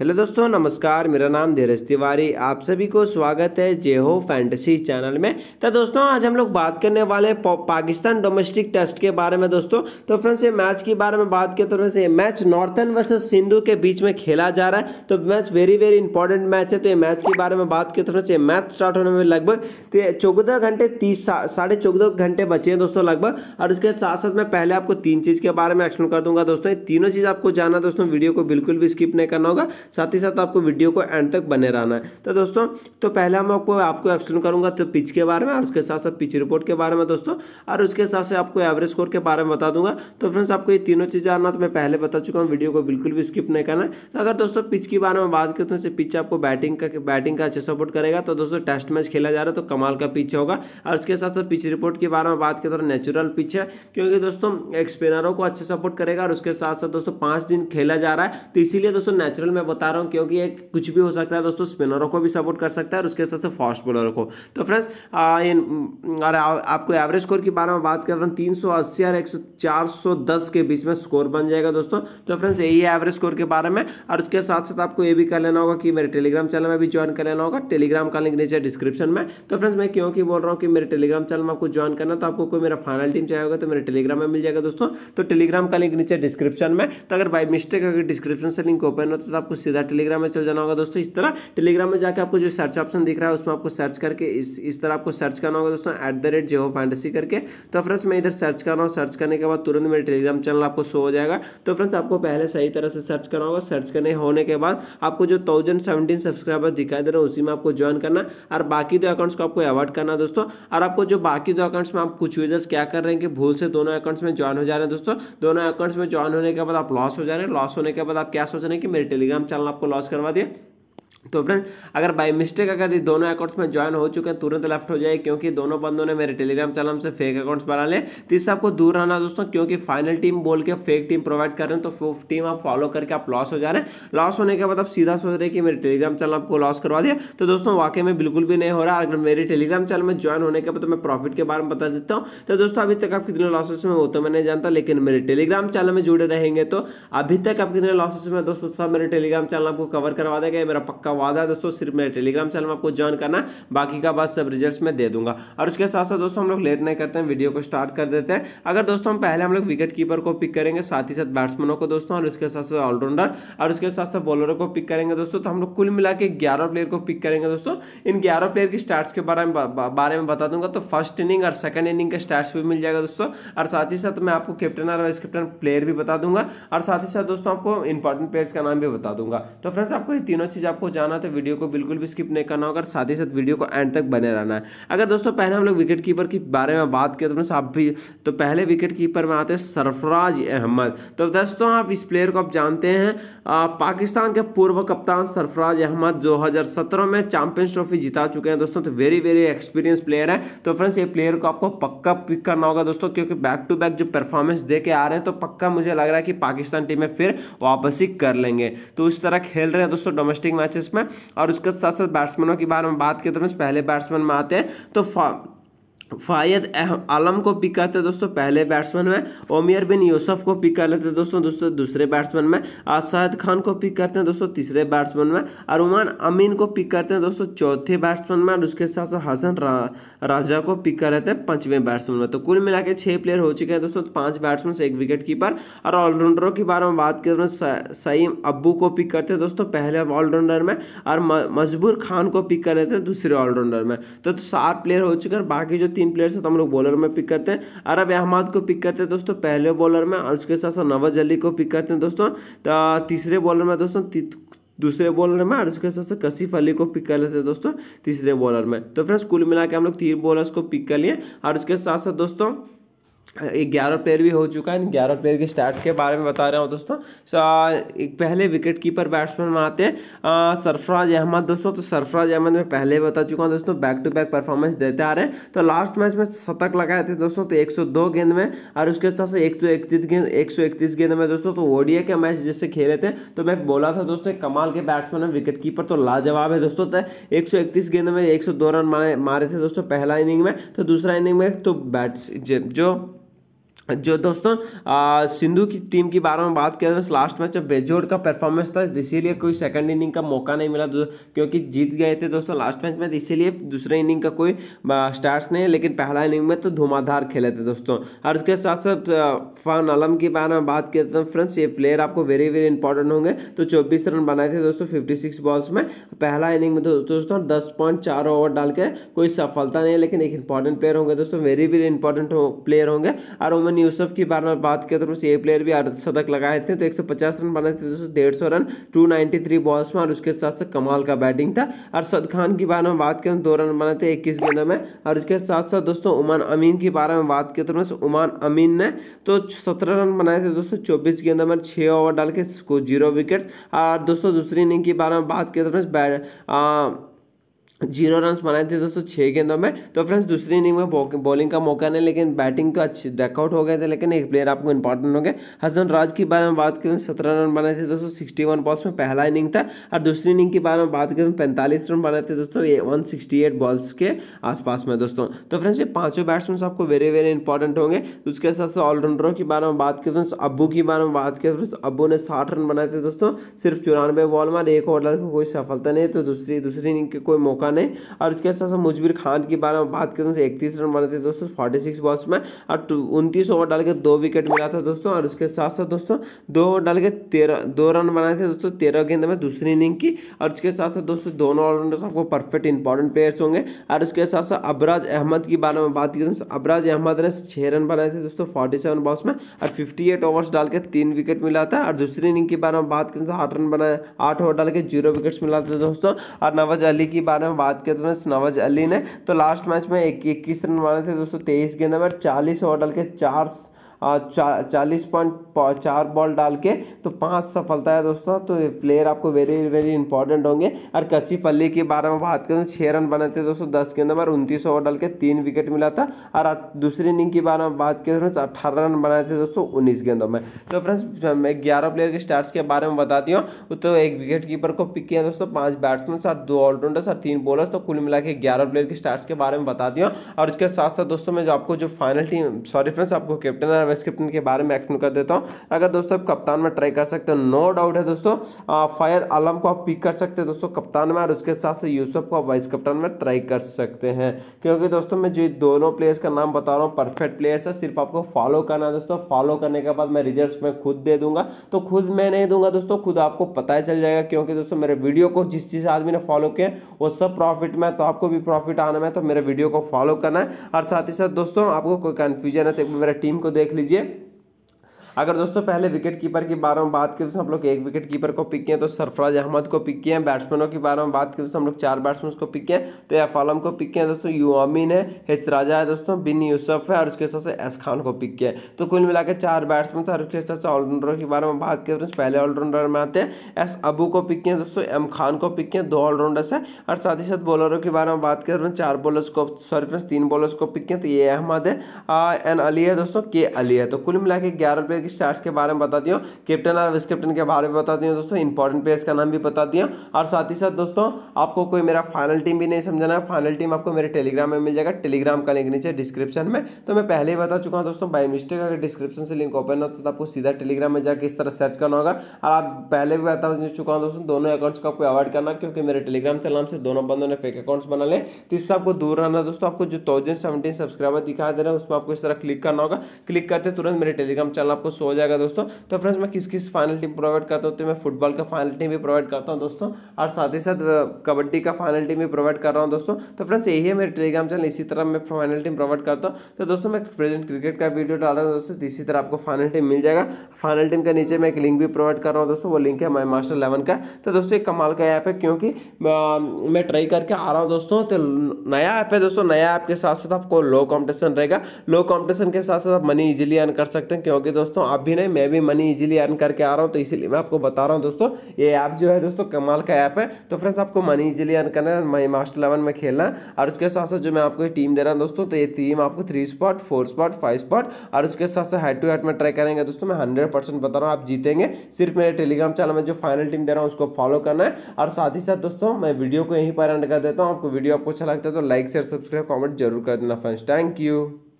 hello दोस्तों नमस्कार मेरा नाम धीरज तिवारी आप सभी को स्वागत है जे हो फैंटेसी चैनल में तो दोस्तों आज हम लोग बात करने वाले हैं पाकिस्तान डोमेस्टिक टेस्ट के बारे में दोस्तों तो फ्रेंड्स ये मैच के बारे में बात करें तो फ्रेंड्स ये मैच नॉर्थन वर्सेस सिंधु के बीच में खेला जा रहा है तो match very very important match है तो ये मैच के बारे में बात करें तो फ्रेंड्स ये मैच स्टार्ट होने में लगभग चौदह घंटे तीस साढ़े चौदह घंटे बचे हैं दोस्तों लगभग और उसके साथ साथ मैं पहले आपको तीन चीज़ के बारे में एक्सप्लेन कर दूंगा दोस्तों ये तीनों चीज़ आपको जाना दोस्तों वीडियो को बिल्कुल भी स्किप नहीं करना होगा साथ ही साथ आपको वीडियो को एंड तक बने रहना है तो दोस्तों तो पहले हम आपको आपको एक्सप्लेन करूंगा तो पिच के बारे में और उसके साथ साथ पिच रिपोर्ट के बारे में दोस्तों और उसके साथ से आपको एवरेज स्कोर के बारे में बता दूंगा तो फ्रेंड्स आपको ये तीनों चीज़ें आना तो मैं पहले बता चुका हूँ वीडियो को बिल्कुल भी स्किप नहीं करना तो अगर दोस्तों पिच के बारे में बात करते हैं पिच आपको बैटिंग का बैटिंग का अच्छा सपोर्ट करेगा तो दोस्तों टेस्ट मैच खेला जा रहा है तो कमाल का पिच होगा और उसके साथ साथ पिच रिपोर्ट के बारे में बात करते तो नेचुरल पिच है क्योंकि दोस्तों एक स्पिनरों को अच्छा सपोर्ट करेगा और उसके साथ साथ दोस्तों पाँच दिन खेला जा रहा है तो इसीलिए दोस्तों नेचुरल में बता रहा हूँ क्योंकि एक कुछ भी हो सकता है दोस्तों स्पिनरों को भी सपोर्ट कर सकता है और उसके साथ साथ फास्ट बॉलरों को तो फ्रेंड्स और आपको एवरेज स्कोर के बारे में बात कर रहा हूँ तीन और एक सौ के बीच में स्कोर बन जाएगा दोस्तों तो फ्रेंड्स यही है एवरेज स्कोर के बारे में और उसके साथ साथ आपको ये भी कर लेना होगा कि मेरे टेलीग्राम चैनल में भी ज्वाइन कर लेना होगा टेलीग्राम का लिंक नीचे डिस्क्रिप्शन में तो फ्रेंड्स मैं क्योंकि बोल रहा हूँ कि मेरे टेलीग्राम चैनल में आपको ज्वाइन करना तो आपको कोई मेरा फाइनल टीम चाहिए होगा तो मेरे टेलीग्राम में मिल जाएगा दोस्तों तो टेलीग्राम का लिंक नीचे डिस्क्रिप्शन में तो अगर बाई मिस्टेक अगर डिस्क्रिप्शन से लिंक ओपन हो तो आपको सीधा टेलीग्राम में चल जाना होगा दोस्तों इस तरह टेलीग्राम में जाकर आपको जो सर्च ऑप्शन दिख रहा है उसमें आपको सर्च करके इस इस तरह आपको सर्च करना होगा दोस्तों एट द रेट जेहो फैंटेसी करके तो फ्रेंड्स मैं इधर सर्च कर रहा हूँ सर्च करने के बाद तुरंत मेरे टेलीग्राम चैनल आपको शो हो जाएगा तो फ्रेंड्स आपको पहले सही तरह से सर्च करना होगा सर्च करने होने के बाद आपको जो थाउजेंड सेवेंटीन सब्सक्राइबर दिखाई दे रहे हैं उसी में आपको ज्वाइन करना और बाकी दो अकाउंट्स को आपको अवॉइड करना दोस्तों और आपको जो बाकी दो अकाउंट्स में आप कुछ यूजर्स क्या कर रहे हैं कि भूल से दोनों अकाउंट्स में ज्वाइन हो जा रहे हैं दोस्तों दोनों अकाउंट्स में ज्वाइन होने के बाद आप लॉस हो जा रहे हैं लॉस होने के बाद आप क्या सोच रहे हैं कि मेरे टेलीग्राम चैनल आपको लॉन्च करवा दिया तो फ्रेंड अगर बाय मिस्टेक अगर ये दोनों अकाउंट्स में ज्वाइन हो चुके हैं तुरंत लेफ्ट हो जाए क्योंकि दोनों बंदों ने मेरे टेलीग्राम चैनल से फेक अकाउंट्स बना ले तो इससे आपको दूर रहना दोस्तों क्योंकि फाइनल टीम बोल के फेक टीम प्रोवाइड कर रहे हैं तो टीम आप फॉलो करके आप लॉस हो जा रहे हैं लॉस होने के बाद आप सीधा सोच रहे कि मेरे टेलीग्राम चैनल आपको लॉस करवा दिया तो दोस्तों वाकई में बिल्कुल भी नहीं हो रहा अगर मेरे टेलीग्राम चैनल में ज्वाइन होने के बाद तो मैं प्रॉफिट के बारे में बता देता हूँ तो दोस्तों अभी तक आप कितने लॉसेस में हो तो मैं नहीं जानता लेकिन मेरे टेलीग्राम चैनल में जुड़े रहेंगे तो अभी तक आप कितने लॉसेस में दोस्तों सब मेरे टेलीग्राम चैनल आपको कवर करवा देगा मेरा पक्का क्या वादा है दोस्तों सिर्फ मेरे टेलीग्राम चैनल में आपको ज्वाइन करना है बाकी का बात सब रिजल्ट में दे दूंगा और उसके साथ साथ दोस्तों हम लोग लेट नहीं करते हैं वीडियो को स्टार्ट कर देते हैं अगर दोस्तों हम पहले हम लोग विकेट कीपर को पिक करेंगे साथ ही साथ बैट्समैनों को दोस्तों और उसके साथ साथ ऑलराउंडर और उसके साथ साथ बॉलरों को पिक करेंगे दोस्तों तो हम लोग कुल मिला के प्लेयर को पिक करेंगे दोस्तों इन ग्यारह प्लेयर के स्टार्ट के बारे में बारे में बता दूंगा तो फर्स्ट इनिंग और सेकंड इनिंग का स्टार्ट भी मिल जाएगा दोस्तों और साथ ही साथ मैं आपको कैप्टन और वाइस कैप्टन प्लेयर भी बता दूंगा और साथ ही साथ दोस्तों आपको इंपॉर्टेंट प्लेयर्स का नाम भी बता दूंगा तो फ्रेंड्स आपको ये तीनों चीज़ आपको जान जाना तो वीडियो को बिल्कुल भी स्किप नहीं करना होगा साथ ही साथ वीडियो को एंड तक बने रहना है अगर दोस्तों पहले हम लोग विकेट कीपर के बारे में बात किया तो आप भी तो पहले विकेट कीपर में आते हैं सरफराज अहमद तो दोस्तों आप इस प्लेयर को आप जानते हैं पाकिस्तान के पूर्व कप्तान सरफराज अहमद दो में चैंपियंस ट्रॉफी जिता चुके हैं दोस्तों तो वेरी वेरी एक्सपीरियंस प्लेयर है तो फ्रेंड्स ये प्लेयर को आपको पक्का पिक करना होगा दोस्तों क्योंकि बैक टू बैक जो परफॉर्मेंस दे के आ रहे हैं तो पक्का मुझे लग रहा है कि पाकिस्तान टीम में फिर वापसी कर लेंगे तो इस तरह खेल रहे हैं दोस्तों डोमेस्टिक मैचेस में और उसके साथ साथ बैट्समैनों के बारे में बात करते हैं पहले बैट्समैन में आते हैं तो फ़ायद आलम को पिक करते दोस्तों पहले बैट्समैन में ओमियर बिन यूसफ को पिक कर लेते दोस्तों दोस्तों दूसरे बैट्समैन में आसाद खान को पिक करते हैं दोस्तों तीसरे बैट्समैन में अरुमान अमीन को पिक करते हैं दोस्तों चौथे बैट्समैन में और उसके साथ साथ हसन राजा को पिक कर लेते हैं पांचवें बैट्समैन में तो कुल मिला के छः प्लेयर हो चुके हैं दोस्तों तो पाँच बैट्समैन से एक विकेट कीपर और ऑलराउंडरों के बारे में बात करें तो सईम अब्बू को पिक करते हैं दोस्तों पहले ऑलराउंडर में और मजबूर खान को पिक कर लेते हैं दूसरे ऑलराउंडर में तो सात प्लेयर हो चुके हैं बाकी जो तीन तीन प्लेयर से तो हम लोग बॉलर में पिक करते हैं अरब अहमद को पिक करते हैं दोस्तों पहले बॉलर में और उसके साथ साथ नवाज अली को पिक करते हैं दोस्तों तो तीसरे बॉलर में दोस्तों दूसरे बॉलर में और उसके साथ साथ कसीफ अली को पिक कर लेते हैं दोस्तों तीसरे बॉलर में तो फ्रेंड्स कुल मिला के हम लोग तीन बॉलर्स को पिक कर लिए और उसके साथ साथ दोस्तों ग्यारह प्लेयर भी हो चुका है ग्यारह प्लेयर के स्टार्ट के बारे में बता रहा हूँ दोस्तों एक पहले विकेट कीपर बैट्समैन में आते हैं सरफराज अहमद दोस्तों तो सरफराज अहमद मैं पहले बता चुका हूँ दोस्तों बैक टू बैक परफॉर्मेंस देते आ रहे हैं तो लास्ट मैच में शतक लगाए थे दोस्तों तो एक गेंद में और उसके साथ से एक गेंद एक गेंद में दोस्तों तो ओडिया के मैच जिससे खेले थे तो मैं बोला था दोस्तों कमाल के बैट्समैन है विकेट कीपर तो लाजवाब है दोस्तों तो एक गेंद में एक रन मारे मारे थे दोस्तों पहला इनिंग में तो दूसरा इनिंग में तो बैट्स जो जो दोस्तों सिंधु की टीम के बारे में बात करें तो लास्ट मैच में बेजोड़ का परफॉर्मेंस था इसीलिए कोई सेकंड इनिंग का मौका नहीं मिला क्योंकि जीत गए थे दोस्तों लास्ट मैच में तो इसीलिए दूसरे इनिंग का कोई स्टार्स नहीं है लेकिन पहला इनिंग में तो धुमाधार खेले थे दोस्तों और उसके साथ साथ फान आलम के बारे में बात करते हैं फ्रेंड्स ये प्लेयर आपको वेरी वेरी इंपॉर्टेंट होंगे तो चौबीस रन बनाए थे दोस्तों फिफ्टी बॉल्स में पहला इनिंग में तो दोस्तों दस ओवर डाल के कोई सफलता नहीं है लेकिन एक इंपॉर्टेंट प्लेयर होंगे दोस्तों वेरी वेरी इंपॉर्टेंट प्लेयर होंगे और मोहम्मद यूसुफ की बार में बात करें तो उस ए प्लेयर भी अर्धशतक लगाए थे तो 150 रन बनाए थे दोस्तों डेढ़ सौ रन 293 बॉल्स में और उसके साथ साथ कमाल का बैटिंग था अरशद खान की बारे में बात करें तो दो रन बनाए थे इक्कीस गेंदों में और उसके साथ साथ दोस्तों उमान अमीन के बारे में बात करें तो उमान अमीन ने तो सत्रह रन बनाए थे दोस्तों चौबीस गेंदों में छः ओवर डाल के जीरो विकेट और दोस्तों दूसरी इनिंग के बारे में बात करें तो बैट जीरो रन बनाए थे दोस्तों छः गेंदों में तो फ्रेंड्स दूसरी इनिंग में बॉलिंग का मौका नहीं लेकिन बैटिंग का अच्छे डेकआउट हो गए थे लेकिन एक प्लेयर आपको इंपॉर्टेंट हो गया हसन राज की बारे में बात करें सत्रह रन बनाए थे दोस्तों सिक्सटी वन बॉल्स में पहला इनिंग था और दूसरी इनिंग के बारे में बात करें पैंतालीस रन बनाए थे दोस्तों ये वन सिक्सटी एट बॉल्स के आसपास में दोस्तों तो फ्रेंड्स ये पाँचों बैट्समैन आपको वेरी वेरी इंपॉर्टेंट होंगे उसके साथ साथ ऑलराउंडरों के बारे में बात करें फ्रेंड्स अबू के बारे में बात करें फ्रेंड्स ने साठ रन बनाए थे दोस्तों सिर्फ चौरानवे बॉल में एक ओवर को कोई सफलता नहीं तो दूसरी दूसरी इनिंग के कोई मौका मौका ने और इसके साथ साथ मुजबिर खान के बारे में बात करें तो इकतीस रन बनाते थे दोस्तों फोर्टी सिक्स बॉल्स में और उनतीस ओवर डाल के दो विकेट मिला था दोस्तों और उसके साथ साथ दोस्तों दो ओवर डाल के तेरह दो रन बनाए थे दोस्तों तेरह गेंद में दूसरी इनिंग की और उसके साथ साथ दोस्तों दोनों ऑलराउंडर आपको परफेक्ट इंपॉर्टेंट प्लेयर्स होंगे और उसके साथ साथ अबराज अहमद के बारे में बात करें तो अबराज अहमद ने छः रन बनाए थे दोस्तों फोर्टी सेवन बॉल्स में और फिफ्टी एट ओवर्स डाल के तीन विकेट मिला था और दूसरी इनिंग के बारे में बात करें तो आठ रन बनाए आठ ओवर डाल के जीरो विकेट्स मिला था दोस्तों और नवाज अली के बारे में में बात करें तो नवाज अली ने तो लास्ट मैच में इक्कीस रन मारे थे दोस्तों तेईस गेंदों पर चालीस ओवर डाल के चार चालीस पॉइंट चार बॉल डाल के तो पांच सफलता है दोस्तों तो प्लेयर आपको वेरी वेरी इंपॉर्टेंट होंगे और कशिफ अली के बारे में बात करूँ तो छः रन बने थे दोस्तों दस के अंदर उनतीस ओवर डाल के तीन विकेट मिला था और दूसरी इनिंग के बारे में बात करें तो अट्ठारह रन बनाए थे दोस्तों उन्नीस गेंदों में तो फ्रेंड्स मैं ग्यारह प्लेयर के स्टार्स के बारे में बताती हूँ तो एक विकेट कीपर को पिक किया दोस्तों पाँच बैट्समैन सर दो ऑलराउंडर्स और तीन बॉलर तो कुल मिला के ग्यारह प्लेयर के स्टार्स के बारे में बताती हूँ और उसके साथ साथ दोस्तों में जो आपको जो फाइनल टीम सॉरी फ्रेंड्स आपको कैप्टन जावा स्क्रिप्टिंग के बारे में एक्सप्लेन कर देता हूँ अगर दोस्तों आप कप्तान में ट्राई कर सकते हो नो डाउट है दोस्तों फायर आलम को आप पिक कर सकते हैं दोस्तों कप्तान में और उसके साथ से यूसुफ को वाइस कप्तान में ट्राई कर सकते हैं क्योंकि दोस्तों मैं जो दोनों प्लेयर्स का नाम बता रहा हूँ परफेक्ट प्लेयर्स है सिर्फ आपको फॉलो करना है दोस्तों फॉलो करने के बाद मैं रिजल्ट में खुद दे दूंगा तो खुद मैं नहीं दूंगा दोस्तों खुद आपको पता चल जाएगा क्योंकि दोस्तों मेरे वीडियो को जिस जिस आदमी ने फॉलो किया वो सब प्रॉफिट में तो आपको भी प्रॉफिट आना है तो मेरे वीडियो को फॉलो करना है और साथ ही साथ दोस्तों आपको कोई कंफ्यूजन है तो मेरे टीम को देख देख लीजिए अगर दोस्तों पहले विकेट कीपर की बारे में बात करें तो हम लोग एक विकेट कीपर को पिक किए तो सरफराज अहमद को पिक किए बैट्समैनों के बारे में बात करें तो हम लोग चार बैट्समैन को पिक किए तो एफ आलम को पिक किए दोस्तों यू अमीन है एच राजा है दोस्तों बिन यूसफ है और उसके साथ एस खान को पिक किया तो कुल मिला के चार बैट्समैन और उसके साथ ऑलराउंडरों के बारे में बात करें तो पहले ऑलराउंडर में आते हैं एस अबू को पिक किए दोस्तों एम खान को पिक किए दो ऑलराउंडर्स है और साथ ही साथ बॉलरों के बारे में बात करें तो चार बॉलर्स को सॉरी तीन बॉलर्स को पिक किए तो ये अहमद है एन अली है दोस्तों के अली है तो कुल मिला के ग्यारह कि स्टार्स के बारे में बता दिया कैप्टन और वाइस कैप्टन के बारे में बता दिया दोस्तों इंपॉर्टेंट प्लेयर्स का नाम भी बता दिया और साथ ही साथ दोस्तों आपको कोई मेरा फाइनल टीम भी नहीं समझाना है फाइनल टीम आपको मेरे टेलीग्राम में मिल जाएगा टेलीग्राम का लिंक नीचे डिस्क्रिप्शन में तो मैं पहले ही बता चुका हूँ दोस्तों बाई मिस्टेक अगर डिस्क्रिप्शन से लिंक ओपन होता तो आपको सीधा टेलीग्राम में जाकर इस तरह सर्च करना होगा और आप पहले भी बता चुका हूँ दोस्तों दोनों अकाउंट्स को आपको अवॉइड करना क्योंकि मेरे टेलीग्राम चैनल से दोनों बंदों ने फेक अकाउंट्स बना ले तो इससे आपको दूर रहना दोस्तों आपको जो थाउजेंड सेवेंटीन सब्सक्राइबर दिखाई दे रहे हैं उसमें आपको इस तरह क्लिक करना होगा क्लिक करते तुरंत मेरे टेलीग्राम चैनल आपको सौ हो जाएगा दोस्तों तो फ्रेंड्स मैं किस किस फाइनल टीम प्रोवाइड करता हूँ तो मैं फुटबॉल का फाइनल टीम भी प्रोवाइड करता हूँ दोस्तों और साथ ही साथ कबड्डी का फाइनल टीम भी प्रोवाइड कर रहा हूँ दोस्तों तो फ्रेंड्स यही है मेरे टेलीग्राम चैनल इसी तरह मैं फाइनल टीम प्रोवाइड करता हूँ तो दोस्तों मैं प्रेजेंट क्रिकेट का वीडियो डाल रहा हूँ दोस्तों तो इसी तरह आपको फाइनल टीम मिल जाएगा फाइनल टीम के नीचे मैं एक लिंक भी प्रोवाइड कर रहा हूँ दोस्तों वो लिंक है माई मास्टर इलेवन का तो दोस्तों एक कमाल का ऐप है क्योंकि मैं ट्राई करके आ रहा हूँ दोस्तों तो नया ऐप है दोस्तों नया ऐप के साथ साथ आपको लो कॉम्पिटिशन रहेगा लो कॉम्पिटिशन के साथ साथ आप मनी इजिली अर्न कर सकते हैं क्योंकि दोस्तों हूँ आप भी नहीं मैं भी मनी इजीली अर्न करके आ रहा हूँ तो इसीलिए मैं आपको बता रहा हूँ दोस्तों ये ऐप जो है दोस्तों कमाल का ऐप है तो फ्रेंड्स आपको मनी इजीली अर्न करना है मास्टर इलेवन में खेलना और उसके साथ साथ जो मैं आपको टीम दे रहा हूँ दोस्तों तो ये टीम आपको three spot four spot five spot और उसके साथ साथ हेड टू हेड में ट्राई करेंगे दोस्तों मैं हंड्रेड बता रहा हूँ आप जीतेंगे सिर्फ मेरे टेलीग्राम चैनल में जो फाइनल टीम दे रहा हूँ उसको फॉलो करना है और साथ ही साथ दोस्तों मैं वीडियो को यहीं पर एंड कर देता हूँ आपको वीडियो आपको अच्छा लगता है तो लाइक शेयर सब्सक्राइब कॉमेंट जरूर कर देना फ्रेंड्स थैंक यू